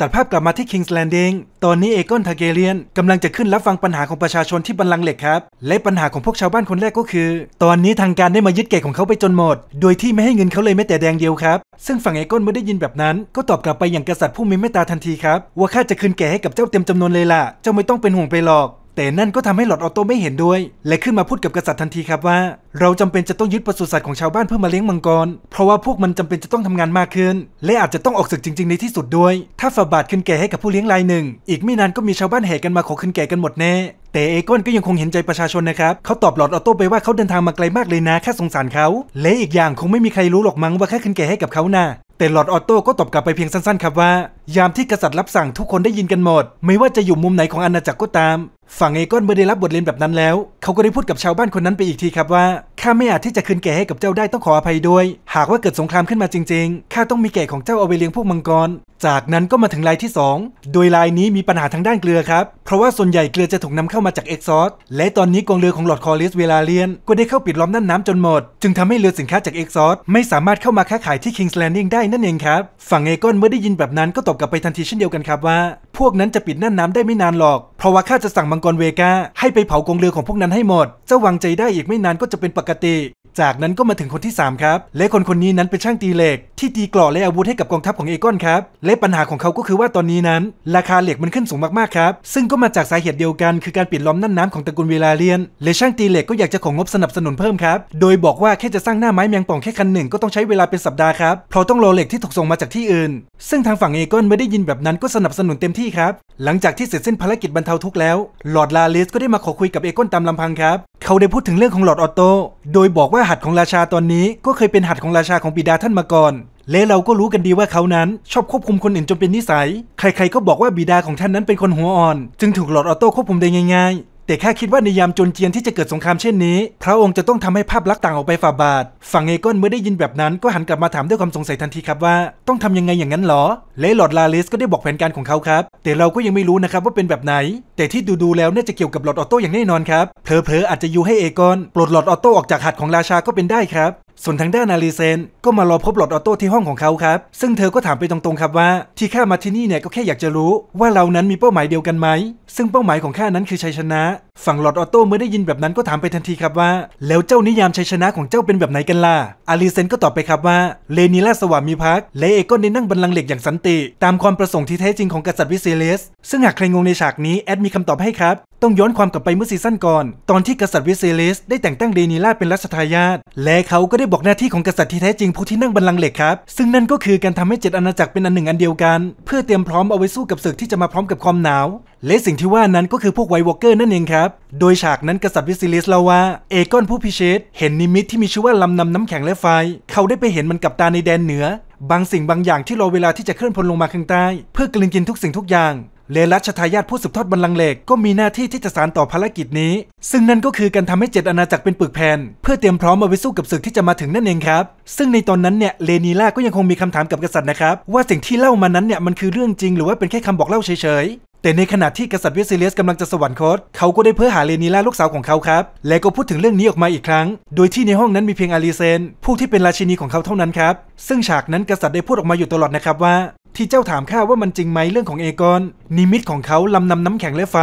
ตัดภาพกลับมาที่ King's Landing ตอนนี้เอกอนทาเกเลียนกำลังจะขึ้นรับฟังปัญหาของประชาชนที่บันลังเหล็กครับ และปัญหาของพวกชาวบ้านคนแรกก็คือ ตอนนี้ทางการได้มายึดเกตของเขาไปจนหมด โดยที่ไม่ให้เงินเขาเลยแม้แต่แดงเดียวครับ ซึ่งฝั่งเอกอนเมื่อได้ยินแบบนั้น ก็ตอบกลับไปอย่างกษัตริย์ผู้มีเมตตาทันทีครับว่าข้าจะคืนเกตให้กับเจ้าเต็มจำนวนเลยล่ะ เจ้าไม่ต้องเป็นห่วงไปหรอกแต่นั่นก็ทำให้หลอดออโต้ไม่เห็นด้วยและขึ้นมาพูดกับกษัตริย์ทันทีครับว่า เราจำเป็นจะต้องยึดปศุสัตว์ของชาวบ้านเพื่อมาเลี้ยงมังกร เพราะว่าพวกมันจำเป็นจะต้องทำงานมากขึ้น และอาจจะต้องออกศึกจริง ๆ ในที่สุดด้วย ถ้าฝ่าบาทขึ้นแก่ให้กับผู้เลี้ยงรายหนึ่ง อีกไม่นานก็มีชาวบ้านแห่กันมาขอขึ้นแก่กันหมดแน่แต่เอกอนก็ยังคงเห็นใจประชาชนนะครับ เขาตอบหลอดออโต้ไปว่าเขาเดินทางมาไกลมากเลยนะ แค่สงสารเขาและอีกอย่างคงไม่มีใครรู้หรอกมั้งว่าแค่ขึ้นแก่ให้กับเขานะ่ะแต่หลอดออโต้ก็ตอบกลับไปเพียงสั้นๆครับว่า ยามที่กษัตริย์รับสั่งทุกคนได้ยินกันหมด ไม่ว่าจะอยู่มุมไหนของอาณาจักรก็ตามฝั่งเอกอนเมื่อได้รับบทเรียนแบบนั้นแล้ว เขาก็ได้พูดกับชาวบ้านคนนั้นไปอีกทีครับว่าข้าไม่อาจที่จะคืนแก่ให้กับเจ้าได้ต้องขออภัยด้วย หากว่าเกิดสงครามขึ้นมาจริงๆข้าต้องมีแก่ของเจ้าเอาไปเลี้ยงพวกมังกร จากนั้นก็มาถึงลายที่2 โดยลายนี้มีปัญหาทางด้านเกลือครับ เพราะว่าส่วนใหญ่เกลือจะถูกนำเข้ามาจากเอ็กซอสและตอนนี้กองเรือของหลอดคอริสเวลาเลียนก็ได้เข้าปิดล้อมน่านน้าจนหมดจึงทำให้เรือสินค้าจากเอ็กซอสไม่สามารถเข้ามาค้าขายที่คิงส์แลนดิ้งได้นั่นเองครับ ฝั่งเอกอนเมื่อได้ยินแบบนั้นก็ตอบกลับไปทันทีเช่นเดียวกันครับว่าพวกนั้นจะปิดน่านน้ำได้ไม่นานหรอก เพราะว่าข้าจะสั่งมังกรเวกา ให้ไปเผากองเรือของพวกนั้นให้หมด เจ้าวางใจได้อีกไม่นานก็จะเป็นปกติ จากนั้นก็มาถึงคนที่ 3 ครับ และคนคนนี้นั้นเป็นช่างตีเหล็กที่ตีกรอและอาวุธให้กับกองทัพของเอกอนครับ และปัญหาของเขาก็คือว่าตอนนี้นั้น ราคาเหล็กมันขึ้นสูงมากๆครับ ซึ่งก็มาจากสาเหตุเดียวกันคือการปิดล้อมน่านน้ำของตระกูลเวลาเลียนและช่างตีเหล็กก็อยากจะของงบสนับสนุนเพิ่มครับ โดยบอกว่าแค่จะสร้างหน้าไม้แมงป่องแค่คันหนึ่ง ก็ต้องใช้เวลาเป็นสัปดาห์ครับเพราะต้องรอเหล็กที่ถูกส่งมาจากที่อื่น ซึ่งทางฝั่งเอกอนไม่ได้ยินแบบนั้นก็สนับสนุนเต็มทที่ครับหลังจากที่เสร็จสิ้นภารกิจบรรเทาทุกข์แล้ว หลอดลาเลสก็ได้มาขอคุยกับเอโกนตามลำพังครับ เขาได้พูดถึงเรื่องของหลอดออโต้ โดยบอกว่าหัตของราชาตอนนี้ก็เคยเป็นหัตของราชาของบิดาท่านมาก่อน และเราก็รู้กันดีว่าเขานั้นชอบควบคุมคนอื่นจนเป็นนิสัย ใครๆก็บอกว่าบิดาของท่านนั้นเป็นคนหัวอ่อน จึงถูกหลอดออโต้ควบคุมได้ง่ายแต่แค่คิดว่าในยามจนเจียนที่จะเกิดสงครามเช่นนี้พระองค์จะต้องทำให้ภาพลักษณ์ต่างออกไปฝ่าบาท ฝั่งเอโกนเมื่อได้ยินแบบนั้นก็หันกลับมาถามด้วยความสงสัยทันทีครับว่าต้องทำยังไงอย่างนั้นหรอเละหลอดลาลิสก็ได้บอกแผนการของเขาครับ แต่เราก็ยังไม่รู้นะครับว่าเป็นแบบไหน แต่ที่ดูๆแล้วน่าจะเกี่ยวกับหลอดออโต้อย่างแน่นอนครับเพลอลอาจจะยูให้เอโกนปลดหลอดออโต้ออกจากหัตถ์ของราชาก็เป็นได้ครับส่วนทางด้านอารีเซนก็มารอพบหลอดออโต้ที่ห้องของเขาครับ ซึ่งเธอก็ถามไปตรงๆครับว่าที่ข้ามาที่นี่เนี่ยก็แค่อยากจะรู้ว่าเรานั้นมีเป้าหมายเดียวกันไหม ซึ่งเป้าหมายของข้านั้นคือชัยชนะฝั่งหลอดออโต้เมื่อได้ยินแบบนั้นก็ถามไปทันทีครับว่า แล้วเจ้านิยามชัยชนะของเจ้าเป็นแบบไหนกันล่ะอาริเซนก็ตอบไปครับว่า เลนีล่าสวามีพัก และเอก็ในนั่งบันลังเหล็กอย่างสันติ ตามความประสงค์ที่แท้จริงของกษัตริย์วิเซเลสซึ่งหากใครงงในฉากนี้แอดมีคำตอบให้ครับ ต้องย้อนความกลับไปเมื่อซีซั่นก่อน ตอนที่กษัตริย์วิเซเลสได้แต่งตั้งเดนีล่าเป็นรัชทายาทและเขาก็ได้บอกหน้าที่ของกษัตริย์ที่แท้จริงผู้ที่นั่งบันลังเหล็กครับซึ่งนั่นก็คือการทำให้เจ็ดอาณาจักรเป็นอันหนึ่งอันเดียวกันเพื่อเตรียมพร้อมเอาไว้สู้กับศึกที่จะมาพร้อมกับความหนาวและสิ่งที่ว่านั้นก็คือพวกไววอลเกอร์นั่นเองครับ โดยฉากนั้นกษัตริย์วิซิลิสเล่าว่า เอกอนผู้พิเชษเห็นนิมิตที่มีชื่อว่าลำนำน้ำแข็งและไฟ เขาได้ไปเห็นมันกับตาในแดนเหนือ บางสิ่งบางอย่างที่รอเวลาที่จะเคลื่อนพลลงมาข้างใต้ เพื่อกลืนกินทุกสิ่งทุกอย่างเลรัชทายาทผู้สืบทอดบัลลังก์เหล็กก็มีหน้าที่ที่จะสานต่อภารกิจนี้ ซึ่งนั่นก็คือการทำให้เจ็ดอาณาจักรเป็นปึกแผ่นเพื่อเตรียมพร้อมมาไปสู้กับศึกที่จะมาถึงนั่นเองครับ ซึ่งในตอนนั้นเนี่ยเลนีล่าก็ยังคงมีคำถามกับกษัตริย์นะครับว่าสิ่งที่เล่ามานั้นเนี่ยมันคือเรื่องจริงหรือว่าเป็นแค่คำบอกเล่าเฉยแต่ในขณะที่กษัตริย์เวสเซเลียสกำลังจะสวรรคต เขาก็ได้เพ้อหาเลนีล่าลูกสาวของเขาครับและก็พูดถึงเรื่องนี้ออกมาอีกครั้ง โดยที่ในห้องนั้นมีเพียงอาลีเซน ผู้ที่เป็นราชินีของเขาเท่านั้นครับ ซึ่งฉากนั้นกษัตริย์ได้พูดออกมาอยู่ตลอดนะครับว่าที่เจ้าถามข้าว่ามันจริงไหมเรื่องของเอกรนิมิตของเขาลำนำน้ำแข็งและไฟ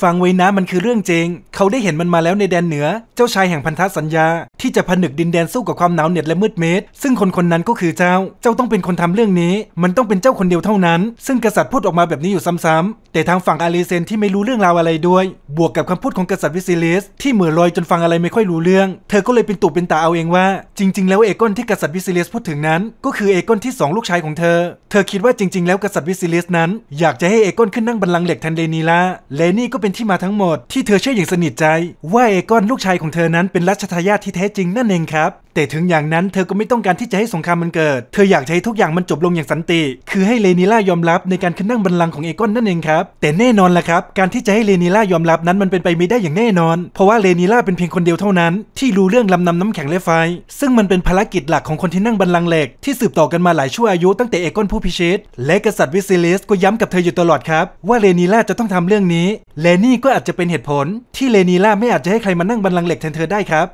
ฟังไว้นะมันคือเรื่องจริง เขาได้เห็นมันมาแล้วในแดนเหนือ เจ้าชายแห่งพันธสัญญาที่จะผนึกดินแดนสู้กับความหนาวเหน็ดและมืดเมดซึ่งคนคนนั้นก็คือเจ้า เจ้าต้องเป็นคนทำเรื่องนี้มันต้องเป็นเจ้าคนเดียวเท่านั้น ซึ่งกษัตริย์พูดออกมาแบบนี้อยู่ซ้ำๆแต่ทางฝั่งอาริเซนที่ไม่รู้เรื่องราวอะไรด้วย บวกกับคำพูดของกษัตริย์วิซิลิสที่เหมือลอยจนฟังอะไรไม่ค่อยรู้เรื่อง เธอก็เลยเป็นตุเป็นตาเอาเองว่า จริงๆแล้วเอกอนที่กษัตริย์วิซิลิสพูดถึงนั้น ก็คือเอกอนที่2ลูกชายของเธอ เธอคิดว่าจริงๆ แล้วกษัตริย์วิซิลิสนั้นอยากจะให้เอกอนขึ้นนั่งบัลลังก์เหล็กแทนเลนีลาเลนี่ก็เป็นที่มาทั้งหมด ที่เธอเชื่ออย่างสนิทใจว่าเอกอนลูกชายของเธอนั้นเป็นรัชทายาทที่แท้จริงนั่นเองครับแต่ถึงอย่างนั้นเธอก็ไม่ต้องการที่จะให้สงครามมันเกิด เธออยากใช้ทุกอย่างมันจบลงอย่างสันติ คือให้เลนิล่ายอมรับในการขึ้นนั่งบัลลังก์ของเอกอนนั่นเองครับแต่แน่นอนล่ะครับการที่จะให้เลนิล่ายอมรับนั้นมันเป็นไปไม่ได้อย่างแน่นอน เพราะว่าเลนิล่าเป็นเพียงคนเดียวเท่านั้น ที่รู้เรื่องลำนำน้ำแข็งและไฟซึ่งมันเป็นภารกิจหลักของคนที่นั่งบัลลังก์เหล็กที่สืบต่อกันมาหลายชั่วอายุตั้งแต่เอกอนผู้พิชิและกษัตริย์วิซิลิสก็ย้ำกับเธออยู่ตลอดครับ ว่าเลนีล่าจะต้องทำเรื่องนี้เลนี่ก็อาจจะเป็นเหตุผล ที่เลนีล่าไม่อาจจะให้ใครมานั่งบันลังเหล็กแทนเธอได้ครับ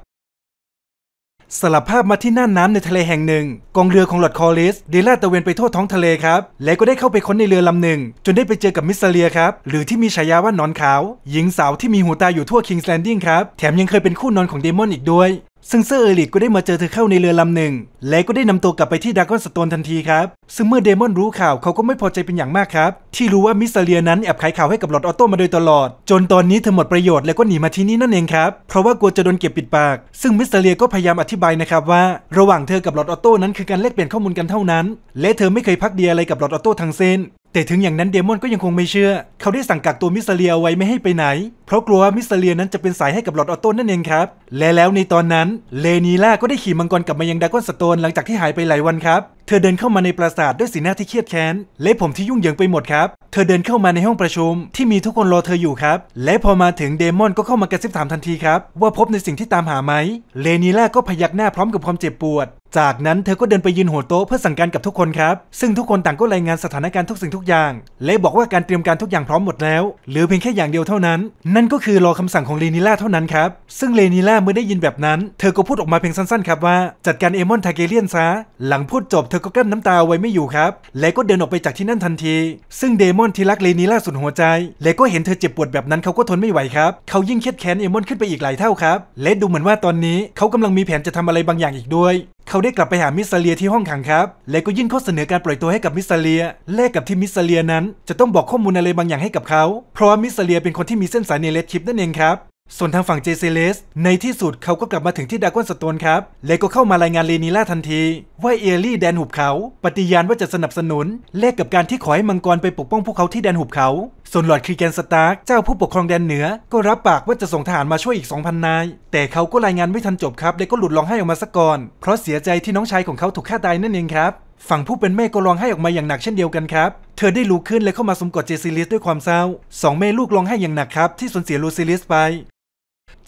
สลับภาพมาที่น่านน้ำในทะเลแห่งหนึ่งกองเรือของหลอดคอลิสเดล่าตะเวนไปทั่วท้องทะเลครับและก็ได้เข้าไปค้นในเรือลำหนึ่ง จนได้ไปเจอกับมิสเลียครับหรือที่มีฉายาว่านอนขาวหญิงสาวที่มีหูตาอยู่ทั่วคิงส์แลนดิ้งครับแถมยังเคยเป็นคู่นอนของเดมอนอีกด้วยซึ่งเซอร์เอริกก็ได้มาเจอเธอเข้าในเรือลำหนึ่ง และก็ได้นำตัวกลับไปที่ดากอนสโตนทันทีครับ ซึ่งเมื่อเดมอนรู้ข่าวเขาก็ไม่พอใจเป็นอย่างมากครับ ที่รู้ว่ามิสเซเลียนั้นแอบขายข่าวให้กับหลอดออโต้มาโดยตลอด จนตอนนี้เธอหมดประโยชน์และก็หนีมาที่นี่นั่นเองครับ เพราะว่ากลัวจะโดนเก็บปิดปาก ซึ่งมิสเซเลียก็พยายามอธิบายนะครับว่าระหว่างเธอกับหลอดออโต้นั้นคือการแลกเปลี่ยนข้อมูลกันเท่านั้น และเธอไม่เคยพักเดียอะไรกับหลอดออโต้ทางเส้นแต่ถึงอย่างนั้นเดมอนก็ยังคงไม่เชื่อ เขาได้สั่งกักตัวมิสเลียไว้ไม่ให้ไปไหน เพราะกลัวว่ามิสเลียนั้นจะเป็นสายให้กับหลอดออโต้นั่นเองครับ และแล้วในตอนนั้น เลนีล่าก็ได้ขี่มังกรกลับมายังดากอนสโตนหลังจากที่หายไปหลายวันครับธอเดินเข้ามาในปราสาทด้วยสีหน้าที่เครียดแค้นและผมที่ยุ่งเหยิงไปหมดครับ เธอเดินเข้ามาในห้องประชุม ที่มีทุกคนรอเธออยู่ครับ และพอมาถึงเดมอนก็เข้ามากระซิบถามทันทีครับว่าพบในสิ่งที่ตามหาไหมเลนีล่าก็พยักหน้าพร้อมกับความเจ็บปวด จากนั้นเธอก็เดินไปยืนหัวโต๊ะเพื่อสั่งการกับทุกคนครับ ซึ่งทุกคนต่างก็รายงานสถานการณ์ทุกสิ่งทุกอย่าง และบอกว่าการเตรียมการทุกอย่างพร้อมหมดแล้วเหลือเพียงแค่อย่างเดียวเท่านั้น นั่นก็คือรอคำสั่งของเลนีล่าเท่านั้นครับ ซึ่งเลนีล่าเมื่อได้ยินแบบนั้นเธอก็พูดออกมาเพียงสั้นๆครับว่าจัดการเอมอนทาเกเลียนซะหลังพูดจบเธอก็กลั้นน้ำตาไว้ไม่อยู่ครับ และก็เดินออกไปจากที่นั่นทันที ซึ่งเดมอนที่รักเลนีล่าสุดหัวใจ และก็เห็นเธอเจ็บปวดแบบนั้นเขาก็ทนไม่ไหวครับ เขายิ่งเครียดแค้นเอมอนขึ้นไปอีกหลายเท่าครับและดูเหมือนว่าตอนนี้เขากำลังมีแผนจะทำอะไรบางอย่างอีกด้วย เขาได้กลับไปหามิสเซเลียที่ห้องขังครับ และก็ยื่นข้อเสนอการปล่อยตัวให้กับมิสเซเลีย แลกกับที่มิสเซเลียนั้น จะต้องบอกข้อมูลอะไรบางอย่างให้กับเขา เพราะมิสเซเลียเป็นคนที่มีเส้นสายในเลดคิปนั่นเองครับส่วนทางฝั่งเจเซเลสในที่สุดเขาก็กลับมาถึงที่ดากอนสโตนครับ เลก็เข้ามารายงานเลนีล่าทันที ว่าเอลี่แดนหุบเขา ปฏิญาณว่าจะสนับสนุน แลกกับการที่ขอให้มังกรไปปกป้องพวกเขาที่แดนหุบเขา ส่วนหลอดคริแกนสตาร์กเจ้าผู้ปกครองแดนเหนือ ก็รับปากว่าจะส่งทหารมาช่วยอีก 2,000 นาย แต่เขาก็รายงานไม่ทันจบครับเละก็หลุดร้องไห้ออกมาซะก่อนเพราะเสียใจที่น้องชายของเขาถูกฆ่าตายนั่นเองครับฝั่งผู้เป็นแม่ก็ร้องไห้ออกมาอย่างหนักเช่นเดียวกันครับเธอได้ลุกขึ้นและเข้ามาสมกอดเจซิลิสด้วยความเศร้าสองแม่ลูกร้องไห้อย่างหนักครับที่สูญเสียลูซิลิสไป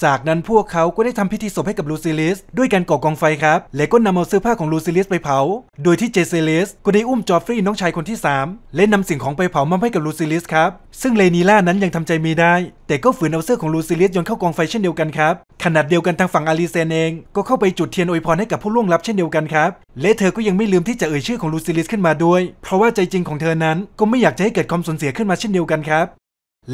จากนั้นพวกเขาก็ได้ทำพิธีศพให้กับลูซิลิสด้วยการก่อกองไฟครับและก็นำเอาเสื้อผ้าของลูซิลิสไปเผา โดยที่เจเซเลสก็ได้อุ้มจอฟฟรีย์น้องชายคนที่ 3 และนำสิ่งของไปเผามาให้กับลูซิลิสครับ ซึ่งเลนีล่านั้นยังทำใจไม่ได้ แต่ก็ฝืนเอาเสื้อของลูซิลิสยนเข้ากองไฟเช่นเดียวกันครับขนาดเดียวกันทางฝั่งอาริเซนเอง ก็เข้าไปจุดเทียนอวยพรให้กับผู้ล่วงลับเช่นเดียวกันครับและเธอก็ยังไม่ลืมที่จะเอ่ยชื่อของลูซิลิสขึ้นมาด้วย เพราะว่าใจจริงของเธอนั้นก็ไม่อยากจะให้เกิดความสูญเสียขึ้นมาเช่นเดียวกันครับ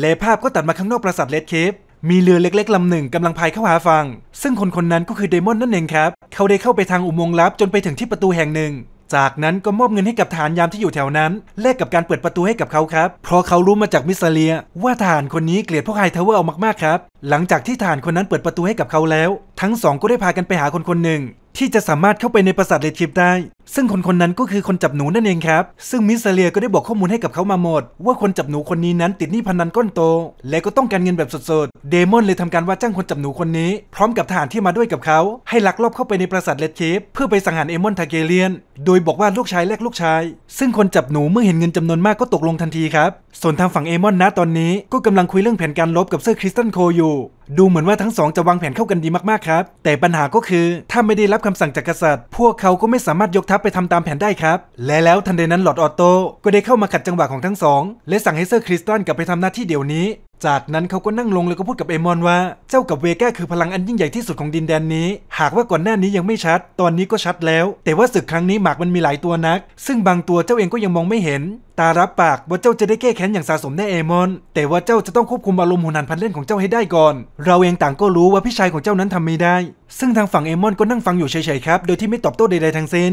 และภาพก็ตัดมาข้างนอกปราสาทเลดเคฟมีเรือเล็กๆลำหนึ่งกำลังพายเข้าหาฝั่งซึ่งคนคนนั้นก็คือเดมอนนั่นเองครับ เขาได้เข้าไปทางอุโมงค์ลับจนไปถึงที่ประตูแห่งหนึ่ง จากนั้นก็มอบเงินให้กับทหารยามที่อยู่แถวนั้น แลกกับการเปิดประตูให้กับเขาครับ เพราะเขารู้มาจากมิสเลีย ว่าทหารคนนี้เกลียดพวกไฮเทเวอร์เอามากๆครับ หลังจากที่ทหารคนนั้นเปิดประตูให้กับเขาแล้ว ทั้งสองก็ได้พากันไปหาคนคนหนึ่ง ที่จะสามารถเข้าไปในปราสาทเลทิฟได้ซึ่งคนคนนั้นก็คือคนจับหนูนั่นเองครับ ซึ่งมิสเลียก็ได้บอกข้อมูลให้กับเขามาหมด ว่าคนจับหนูคนนี้นั้นติดหนี้พนันก้นโต และก็ต้องการเงินแบบสดๆ เดมอนเลยทำการว่าจ้างคนจับหนูคนนี้ พร้อมกับทหารที่มาด้วยกับเขา ให้ลักลอบเข้าไปในปราสาทเลดเคฟเพื่อไปสังหารเอมอนทาเกเลียน โดยบอกว่าลูกชายแลกลูกชาย ซึ่งคนจับหนูเมื่อเห็นเงินจำนวนมากก็ตกลงทันทีครับ ส่วนทางฝั่งเอมอนนะตอนนี้ก็กำลังคุยเรื่องแผนการลบกับเซอร์คริสตันโคอยู่ ดูเหมือนว่าทั้งสองจะวางแผนเข้ากันดีมากๆครับแต่ปัญหาก็คือถ้าไม่ได้รับคำสั่งจากกษัตริย์ พวกเขาก็ไม่สามารถยกทัับไปทำตามแผนได้ครับ และแล้วทันใดนั้นหลอดออโต้ก็ได้เข้ามาขัดจังหวะของทั้งสอง และสั่งให้เซอร์คริสตันกลับไปทำหน้าที่เดี๋ยวนี้ จากนั้นเขาก็นั่งลงแล้วก็พูดกับเอมอนว่าเจ้ากับเวก้าคือพลังอันยิ่งใหญ่ที่สุดของดินแดนนี้ หากว่าก่อนหน้านี้ยังไม่ชัด ตอนนี้ก็ชัดแล้ว แต่ว่าศึกครั้งนี้หมากมันมีหลายตัวนัก ซึ่งบางตัวเจ้าเองก็ยังมองไม่เห็นตารับปากว่าเจ้าจะได้แก้แค้นอย่างสะสมแน่เอมอนแต่ว่าเจ้าจะต้องควบคุมอารมณ์หุนหันพันเล่นของเจ้าให้ได้ก่อนเราเองต่างก็รู้ว่าพี่ชายของเจ้านั้นทำไม่ได้ซึ่งทางฝั่งเอมอนก็นั่งฟังอยู่เฉยๆครับโดยที่ไม่ตอบโต้ใดๆทั้งสิ้น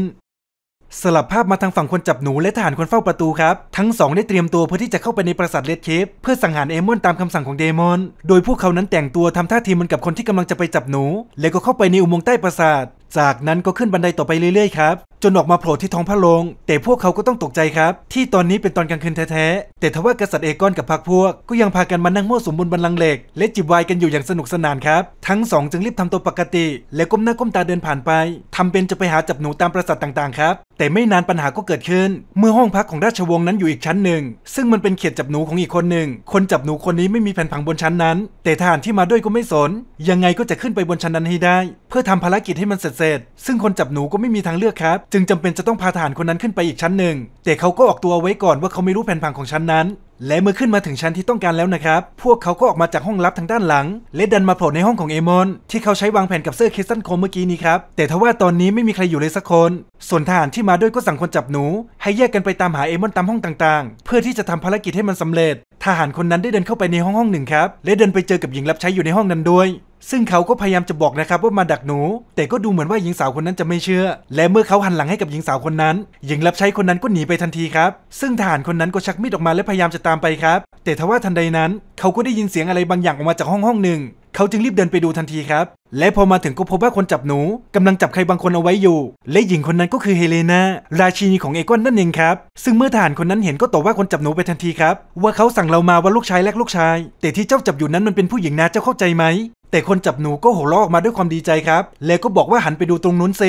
สลับภาพมาทางฝั่งคนจับหนูและทหารคนเฝ้าประตูครับ ทั้งสองได้เตรียมตัวเพื่อที่จะเข้าไปในปราสาทเลดเคฟเพื่อสังหารเอมอนตามคำสั่งของเดมอนโดยพวกเขานั้นแต่งตัวทำท่าทีเหมือนกับคนที่กำลังจะไปจับหนู แล้วก็เข้าไปในอุโมงค์ใต้ปราสาท จากนั้นก็ขึ้นบันไดต่อไปเรื่อยๆ ครับ จนออกมาโผล่ที่ท้องพระโรงแต่พวกเขาก็ต้องตกใจครับ ที่ตอนนี้เป็นตอนกลางคืนแท้ๆแต่ทว่ากษัตริย์เอกอนกับพรรคพวก ก็ยังพากันมานั่งมั่วสมบนบันลังเหล็กและจิบไวน์กันอยู่อย่างสนุกสนานครับทั้งสองจึงรีบทำตัวปกติ และก้มหน้าก้มตาเดินผ่านไป ทำเป็นจะไปหาจับหนูตามปราสาทต่าง ๆครับแต่ไม่นานปัญหาก็เกิดขึ้น เมื่อห้องพักของราชวงศ์นั้นอยู่อีกชั้นหนึ่ง ซึ่งมันเป็นเขตจับหนูของอีกคนหนึ่ง คนจับหนูคนนี้ไม่มีแผ่นผังบนชั้นนั้น แต่ทหารที่มาด้วยก็ไม่สน ยังไงก็จะขึ้นไปบนชั้นนั้นให้ได้ เพื่อทำภารกิจให้มันเสร็จเสร็จ ซึ่งคนจับหนูก็ไม่มีทางเลือกครับ จึงจำเป็นจะต้องพาทหารคนนั้นขึ้นไปอีกชั้นหนึ่ง แต่เขาก็ออกตัวไว้ก่อนว่าเขาไม่รู้แผ่นผังของชั้นนั้นและเมื่อขึ้นมาถึงชั้นที่ต้องการแล้วนะครับ พวกเขาก็ออกมาจากห้องลับทางด้านหลัง และดันมาโผล่ในห้องของเอมอนที่เขาใช้วางแผนกับเซอร์เคสตันโคมเมื่อกี้นี้ครับ แต่ทว่าตอนนี้ไม่มีใครอยู่เลยสักคน ส่วนทหารที่มาด้วยก็สั่งคนจับหนู ให้แยกกันไปตามหาเอมอนตามห้องต่างๆ เพื่อที่จะทำภารกิจให้มันสำเร็จ ทหารคนนั้นได้เดินเข้าไปในห้องห้องหนึ่งครับและเดินไปเจอกับหญิงรับใช้อยู่ในห้องนั้นด้วยซึ่งเขาก็พยายามจะบอกนะครับว่ามาดักหนู แต่ก็ดูเหมือนว่าหญิงสาวคนนั้นจะไม่เชื่อ และเมื่อเขาหันหลังให้กับหญิงสาวคนนั้น หญิงรับใช้คนนั้นก็หนีไปทันทีครับ ซึ่งทหารคนนั้นก็ชักมีดออกมาและพยายามจะตามไปครับ แต่ทว่าทันใดนั้น เขาก็ได้ยินเสียงอะไรบางอย่างออกมาจากห้องห้องหนึ่ง เขาจึงรีบเดินไปดูทันทีครับ และพอมาถึงก็พบว่าคนจับหนู กำลังจับใครบางคนเอาไว้อยู่ และหญิงคนนั้นก็คือเฮเลนา ราชินีของเอกอนนั่นเองครับ ซึ่งเมื่อทหารคนนั้นเห็นก็ตอบว่าคนจับหนูไปทันทีครับว่าเขาสั่งเรามาว่าลูกชายแลกลูกชาย แต่ที่เจ้าจับอยู่นั้นมันเป็นผู้หญิงนะเจ้าเข้าใจไหมแต่คนจับหนูก็โห่วออกมาด้วยความดีใจครับ แล้วก็บอกว่าหันไปดูตรงนู้นเซ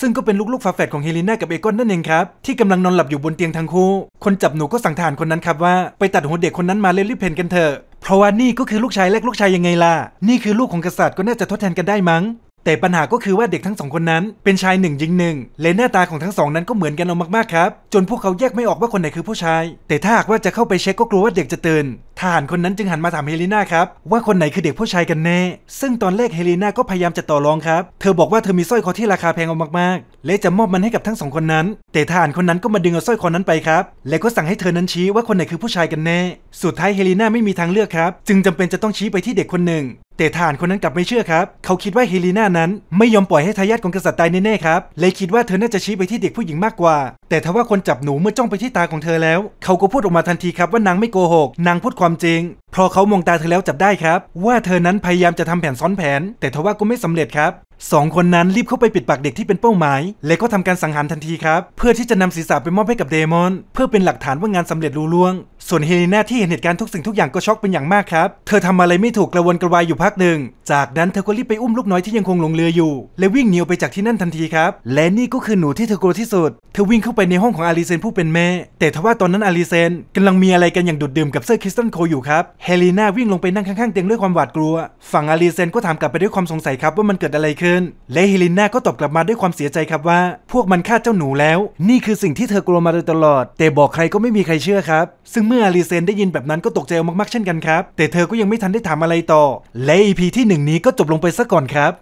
ซึ่งก็เป็นลูกๆฝาแฝดของเฮลิน่ากับเอกอนนั่นเองครับ ที่ กำลังนอนหลับอยู่บนเตียงทั้งคู่ คนจับหนูก็สั่งทหารคนนั้นครับว่า ไปตัดหัวเด็กคนนั้นมาเลรีบเพนกันเถอะเพราะว่านี่ก็คือลูกชายแรกลูกชายยังไงล่ะ นี่คือลูกของกษัตริย์ก็น่าจะทดแทนกันได้มั้งแต่ปัญหาก็คือว่าเด็กทั้งสองคนนั้น เป็นชายหนึ่งหญิงหนึ่ง และหน้าตาของทั้งสองนั้นก็เหมือนกันเอามาก ๆ ครับจนพวกเขาแยกไม่ออกว่าคนไหนคือผู้ชาย แต่ถ้าหากว่าจะเข้าไปเช็คก็กลัวว่าเด็กจะตื่นทหารคนนั้นจึงหันมาถามเฮลิน่าครับว่าคนไหนคือเด็กผู้ชายกันแน่ซึ่งตอนแรกเฮลิน่าก็พยายามจะต่อรองครับเธอบอกว่าเธอมีสร้อยคอที่ราคาแพงเอามากๆ และจะมอบมันให้กับทั้งสองคนนั้น แต่ทหารคนนั้นก็มาดึงเอาสร้อยคอนั้นไปครับและก็สั่งให้เธอนั้นชี้ว่าคนไหนคือผู้ชายกันแน่สุดท้ายเฮลิน่าไม่มีทางเลือกครับจึงจำเป็นจะต้องชี้ไปที่เด็กคนหนึ่งแต่ทหารคนนั้นกลับไม่เชื่อครับ เขาคิดว่าเฮลีนานั้นไม่ยอมปล่อยให้ทายาทของกษัตริย์ตายแน่ๆครับ เลยคิดว่าเธอน่าจะชี้ไปที่เด็กผู้หญิงมากกว่า แต่ทว่าคนจับหนูเมื่อจ้องไปที่ตาของเธอแล้ว เขาก็พูดออกมาทันทีครับว่านางไม่โกหก นางพูดความจริงพอเขามองตาเธอแล้วจับได้ครับ ว่าเธอนั้นพยายามจะทำแผนซ้อนแผน แต่ทว่าก็ไม่สำเร็จครับสองคนนั้นรีบเข้าไปปิดปากเด็กที่เป็นเป้าหมาย และก็ทำการสังหารทันทีครับเพื่อที่จะนำศีรษะไปมอบให้กับเดมอน เพื่อเป็นหลักฐานว่างานสำเร็จลุล่วง ส่วนเฮเลนาที่เห็นเหตุการณ์ทุกสิ่งทุกอย่างก็ช็อกเป็นอย่างมากครับเธอทำอะไรไม่ถูกกระวนกระวายอยู่พักหนึ่ง จากนั้นเธอก็รีบไปอุ้มลูกน้อยที่ยังคงหลงเรืออยู่ และวิ่งหนีออกไปจากที่นั่นทันทีครับและนี่ก็คือหนูที่เธอกลัวที่สุด เธอวิ่งเข้าไปในห้องของอาริเซนผู้เป็นแม่ แต่ทว่าตอนนั้นอาริเซนกำลังมีอะไรกันอย่างดุดดื่มกับเซอร์คริสตันโคอยู่ครับเฮเลนาวิ่งลงไปนั่งข้างๆเตียงด้วยความหวาดกลัวฝั่งอาริเซนก็ถามกลับไปด้วยความสงสัยครับว่ามันเกิดอะไรขึ้นนและเฮลินาก็ตอบกลับมาด้วยความเสียใจครับว่า พวกมันฆ่าเจ้าหนูแล้ว นี่คือสิ่งที่เธอกลัวมาโดยตลอด แต่บอกใครก็ไม่มีใครเชื่อครับ ซึ่งเมื่ออาริเซนได้ยินแบบนั้นก็ตกใจมากๆเช่นกันครับ แต่เธอก็ยังไม่ทันได้ถามอะไรต่อและพีที่ 1 นี้ก็จบลงไปซะก่อนครับ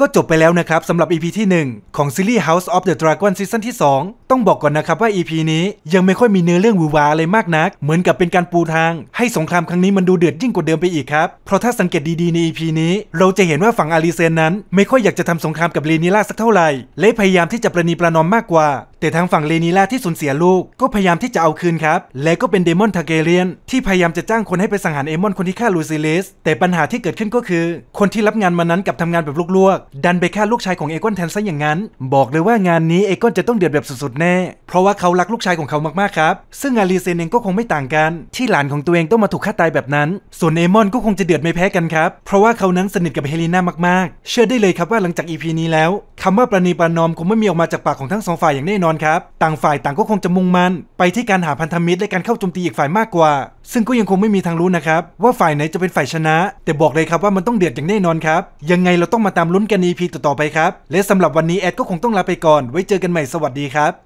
ก็จบไปแล้วนะครับสำหรับ EP ที่ 1 ของซีรีส์ House of the Dragon ซีซั่นที่2 ต้องบอกก่อนนะครับว่า EP นี้ยังไม่ค่อยมีเนื้อเรื่องวูวาอะไรมากนัก เหมือนกับเป็นการปูทาง ให้สงครามครั้งนี้มันดูเดือดยิ่งกว่าเดิมไปอีกครับ เพราะถ้าสังเกตดีๆ ใน EP นี้ เราจะเห็นว่าฝั่งอาริเซน นั้นไม่ค่อยอยากจะทำสงครามกับเลนิล่าสักเท่าไหร่และพยายามที่จะประนีประนอมมากกว่าแต่ทางฝั่งเลนีล่าที่สูญเสียลูกก็พยายามที่จะเอาคืนครับ และก็เป็นเดมอนทาเกเรียนที่พยายามจะจ้างคนให้ไปสังหารเอมอนคนที่ฆ่าลูซิเลสแต่ปัญหาที่เกิดขึ้นก็คือ คนที่รับงานมานั้นกับทำงานแบบลวกๆ ดันไปฆ่าลูกชายของเอกอนแทนซะอย่างนั้น บอกเลยว่างานนี้เอกอนจะต้องเดือดแบบสุดๆ แน่ เพราะว่าเขารักลูกชายของเขามากๆครับซึ่งอารีเซนเองก็คงไม่ต่างกันที่หลานของตัวเองต้องมาถูกฆ่าตายแบบนั้นส่วนเอมอนก็คงจะเดือดไม่แพ้กันครับเพราะว่าเขานั้นสนิทกับเฮลิน่ามากๆเชื่อได้เลยครับว่าหลังจากอีพีนี้แล้ว คำว่าประนีประนอมคงไม่มีออกมาจากปากของทั้งสองฝ่ายอย่างแน่นอนนอนครับต่างฝ่ายต่างก็คงจะมุ่งมัน ไปที่การหาพันธมิตรและการเข้าโจมตีอีกฝ่ายมากกว่า ซึ่งก็ยังคงไม่มีทางรู้นะครับว่าฝ่ายไหนจะเป็นฝ่ายชนะ แต่บอกเลยครับว่ามันต้องเดือดอย่างแน่นอนครับ ยังไงเราต้องมาตามลุ้นกันใน EP ต่อไปครับ และสำหรับวันนี้แอดก็คงต้องลาไปก่อน ไว้เจอกันใหม่สวัสดีครับ